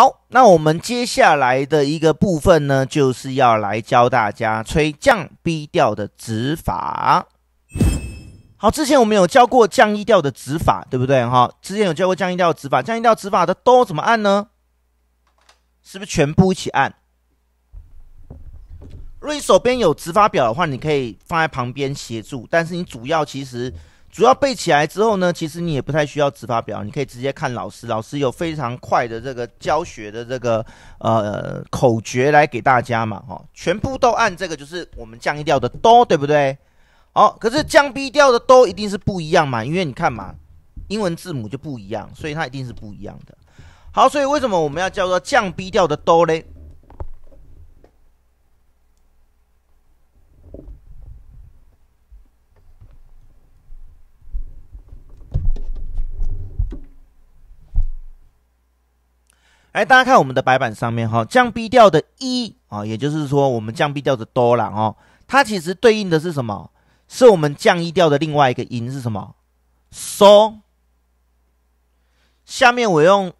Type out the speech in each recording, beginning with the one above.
好，那我们接下来的一个部分呢，就是要来教大家吹降 B 调的指法。好，之前我们有教过降一调的指法，对不对？哈，之前有教过降一调的指法，降一调指法的哆怎么按呢？是不是全部一起按？如果你手边有指法表的话，你可以放在旁边协助，但是你主要其实。主要背起来之后呢，其实你也不太需要指法表，你可以直接看老师，老师有非常快的这个教学的这个呃口诀来给大家嘛，哈，全部都按这个就是我们降 E 调的哆，对不对？好，可是降 B 调的哆一定是不一样嘛，因为你看嘛，英文字母就不一样，所以它一定是不一样的。好，所以为什么我们要叫做降 B 调的哆嘞？哎，大家看我们的白板上面哈，降 B 调的 E 啊，也就是说我们降 B 调的哆啦哦，它其实对应的是什么？是我们降一调的另外一个音是什么？So。下面我用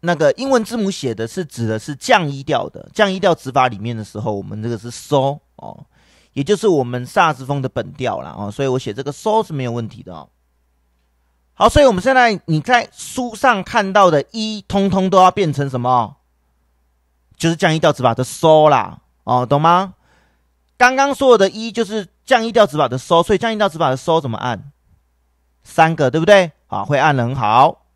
那个英文字母写的是指的是降一调的，降一调指法里面的时候，我们这个是 So 哦，也就是我们萨斯风的本调了啊，所以我写这个 So 是没有问题的。哦。好，所以我们现在你在书上看到的一，通通都要变成什么？就是降一调指法的收啦，哦，懂吗？刚刚说的“一”就是降一调指法的收，所以降一调指法的收怎么按？三个，对不对？啊，会按的很好。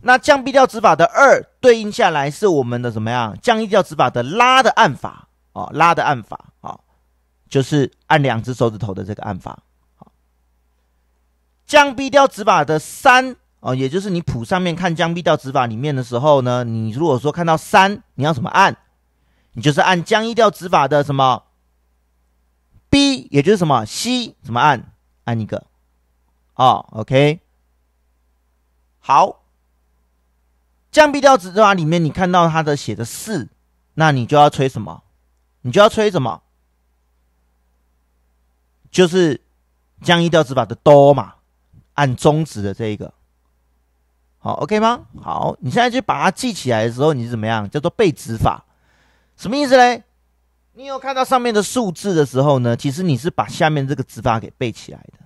那降 B 调指法的二对应下来是我们的怎么样？降一调指法的拉的按法，哦，拉的按法，哦，就是按两只手指头的这个按法。降 B 调指法的三哦，也就是你谱上面看降 B 调指法里面的时候呢，你如果说看到三，你要怎么按？你就是按降 E 调指法的什么 B，也就是什么 C，怎么按？按一个啊，OK，好。降 B 调指法里面你看到它的写的四，那你就要吹什么？你就要吹什么？就是降 E 调指法的哆嘛。按中指的这一个，好，OK 吗？好，你现在去把它记起来的时候，你怎么样？叫做背指法，什么意思嘞？你有看到上面的数字的时候呢，其实你是把下面这个指法给背起来的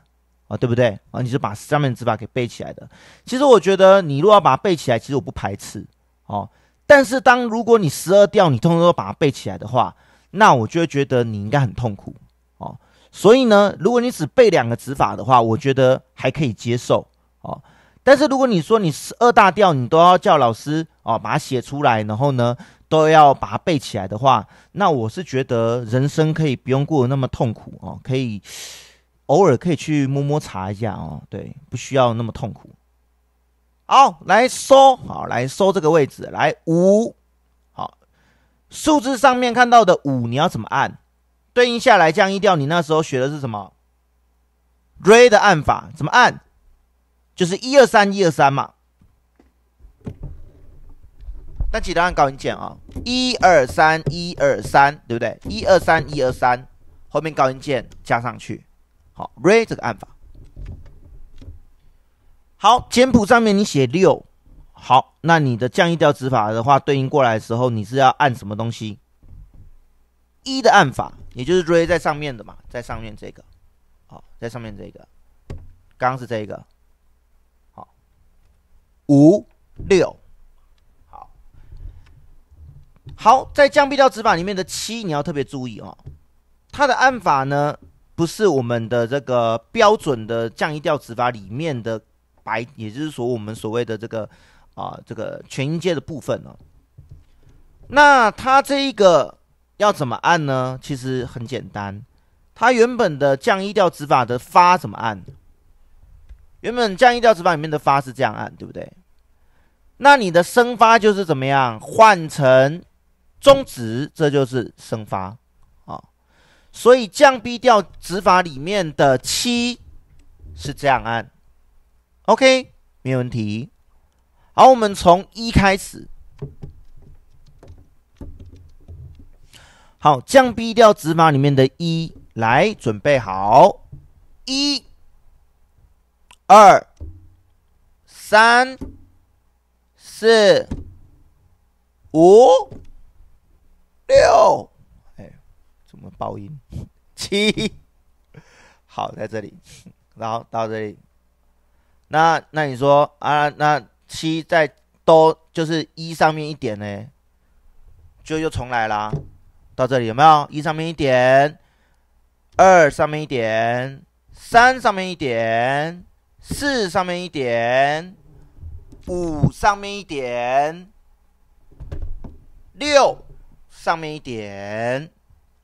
啊，对不对啊？你是把上面指法给背起来的。其实我觉得你如果要把它背起来，其实我不排斥哦。但是当如果你十二调你通通都把它背起来的话，那我就会觉得你应该很痛苦哦。所以呢，如果你只背两个指法的话，我觉得还可以接受哦。但是如果你说你十二大调你都要叫老师哦把它写出来，然后呢都要把它背起来的话，那我是觉得人生可以不用过得那么痛苦哦，可以偶尔可以去摸摸查一下哦，对，不需要那么痛苦。好，来收，好，来收这个位置，来五，好，数字上面看到的五，你要怎么按？对应下来降一调，你那时候学的是什么 r y 的按法怎么按？就是一二三一二三嘛。但记得按高音键啊，一二三一二三，对不对？一二三一二三，后面高音键加上去。好 r y 这个按法。好，简谱上面你写六。好，那你的降一调指法的话，对应过来的时候，你是要按什么东西？一的按法，也就是 Ray 在上面的嘛，在上面这个，好，在上面这个，刚刚是这个，好，五六，好，好，在降 B 调指法里面的七，你要特别注意哦，它的按法呢，不是我们的这个标准的降一调指法里面的白，也就是说我们所谓的这个啊这个全音阶的部分哦。那它这一个。要怎么按呢？其实很简单，它原本的降一调指法的发怎么按？原本降一调指法里面的发是这样按，对不对？那你的升发就是怎么样？换成中指，这就是升发啊。所以降 B 调指法里面的七是这样按，OK，没问题。好，我们从一开始。好，降 B 调指法里面的一，来准备好，一、二、三、四、五、六，哎，怎么爆音？七，好，在这里，然后到这里，那那你说啊，那七在都就是一上面一点呢，就又重来啦。到这里有没有一上面一点，二上面一点，三上面一点，四上面一点，五上面一点，六上面一点，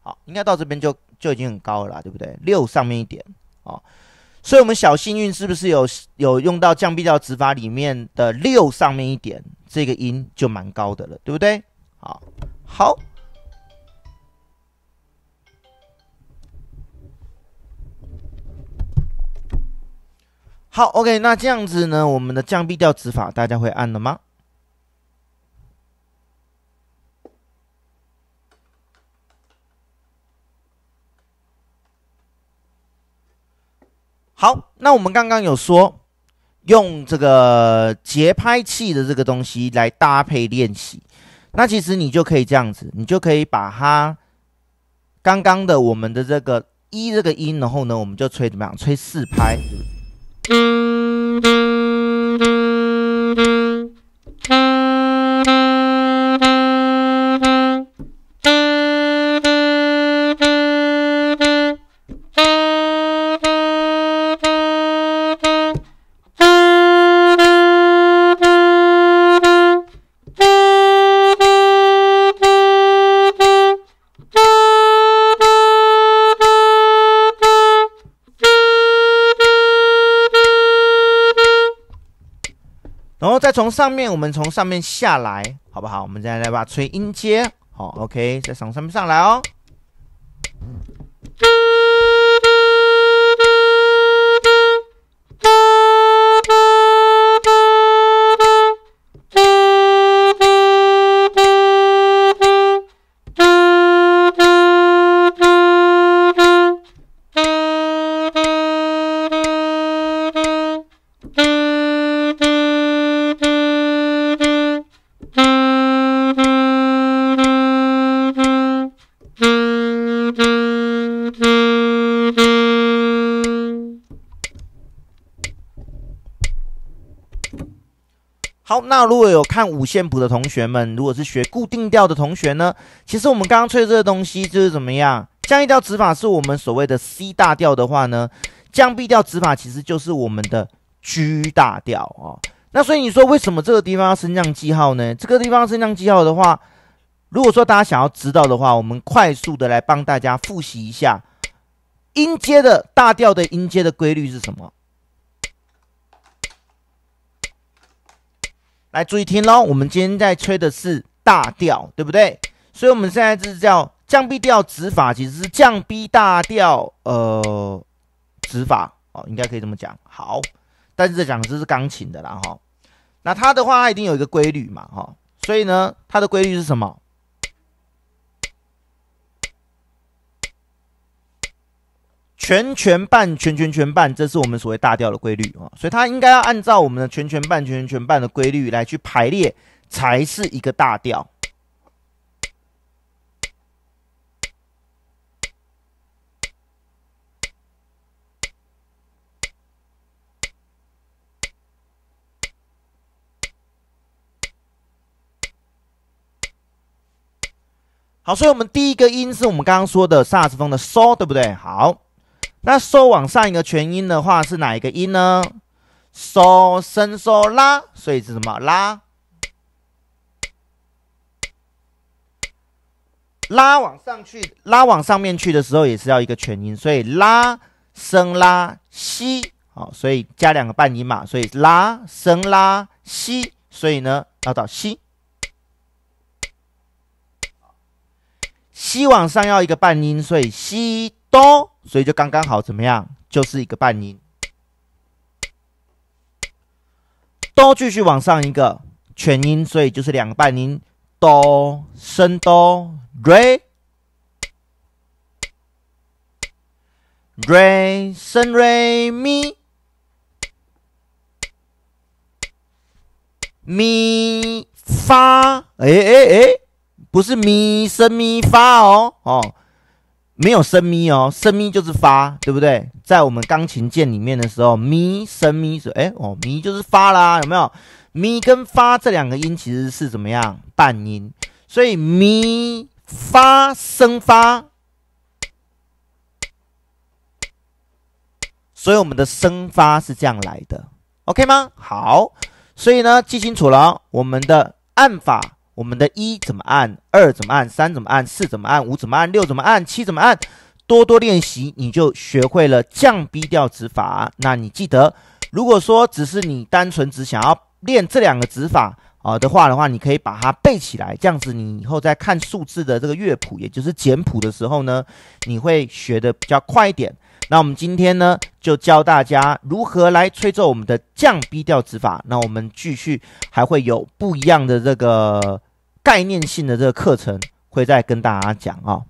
好，应该到这边就就已经很高了，对不对？六上面一点，啊，所以我们小幸运是不是有有用到降 B 调指法里面的六上面一点这个音就蛮高的了，对不对？好，好。好，OK，那这样子呢？我们的降 B 调指法大家会按了吗？好，那我们刚刚有说用这个节拍器的这个东西来搭配练习。那其实你就可以这样子，你就可以把它刚刚的我们的这个一这个音，然后呢，我们就吹怎么样？吹四拍。Mm-hmm. 再从上面，我们从上面下来，好不好？我们再来把吹音阶，好，OK，再从上面上来哦。好，那如果有看五线谱的同学们，如果是学固定调的同学呢？其实我们刚刚吹这个东西就是怎么样？降一调指法是我们所谓的 C 大调的话呢，降 B 调指法其实就是我们的 G 大调啊。那所以你说为什么这个地方要升降记号呢？这个地方升降记号的话，如果说大家想要知道的话，我们快速的来帮大家复习一下音阶的大调的音阶的规律是什么？来注意听喽，我们今天在吹的是大调，对不对？所以我们现在这是叫降 B 调指法，其实是降 B 大调呃指法哦，应该可以这么讲。好，但是讲的是钢琴的啦哈。那它的话，它一定有一个规律嘛哈。所以呢，它的规律是什么？全全半全全全半，这是我们所谓大调的规律啊，所以它应该要按照我们的全全半全全全半的规律来去排列，才是一个大调。好，所以我们第一个音是我们刚刚说的萨克斯风的 s o 对不对？好。那收往上一个全音的话是哪一个音呢？收升收拉，所以是什么拉？拉往上去，拉往上面去的时候也是要一个全音，所以拉升拉西，好，所以加两个半音嘛，所以拉升拉西，所以呢要到西，西往上要一个半音，所以西哆。所以就刚刚好，怎么样？就是一个半音，哆继续往上一个全音，所以就是两个半音，哆升哆，re re 升 re mi mi 发，哎哎哎，不是咪升咪发哦哦。没有升咪哦，升咪就是发，对不对？在我们钢琴键里面的时候，咪升咪是哎哦，咪就是发啦，有没有？咪跟发这两个音其实是怎么样？半音，所以咪发升发，所以我们的升发是这样来的，OK 吗？好，所以呢，记清楚了我们的按法。我们的一怎么按，二怎么按，三怎么按，四怎么按，五怎么按，六怎么按，七怎么按，多多练习，你就学会了降 B 调指法。那你记得，如果说只是你单纯只想要练这两个指法啊的话的话，你可以把它背起来，这样子你以后在看数字的这个乐谱，也就是简谱的时候呢，你会学的比较快一点。那我们今天呢，就教大家如何来吹奏我们的降 B 调指法。那我们继续，还会有不一样的这个。概念性的这个课程会再跟大家讲啊。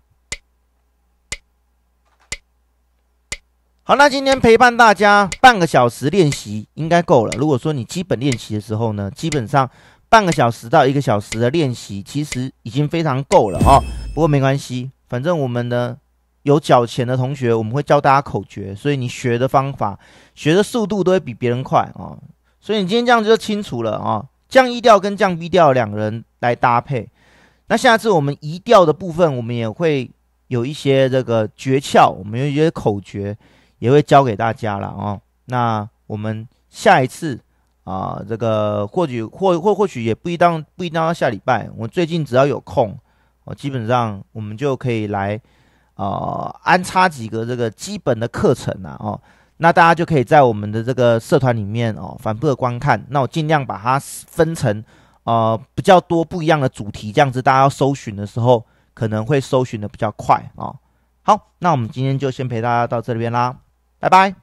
好，那今天陪伴大家半个小时练习应该够了。如果说你基本练习的时候呢，基本上半个小时到一个小时的练习其实已经非常够了哦。不过没关系，反正我们呢有缴钱的同学，我们会教大家口诀，所以你学的方法、学的速度都会比别人快啊。所以你今天这样就清楚了啊。降 E 调跟降 B 调两人来搭配，那下次我们移调的部分，我们也会有一些这个诀窍，我们有一些口诀，也会教给大家了哦。那我们下一次啊，这个或许或或或许也不一定不一定要下礼拜，我最近只要有空，我基本上我们就可以来啊安插几个这个基本的课程了哦。那大家就可以在我们的这个社团里面哦反复的观看。那我尽量把它分成，呃，比较多不一样的主题，这样子大家要搜寻的时候可能会搜寻的比较快哦。好，那我们今天就先陪大家到这里边啦，拜拜。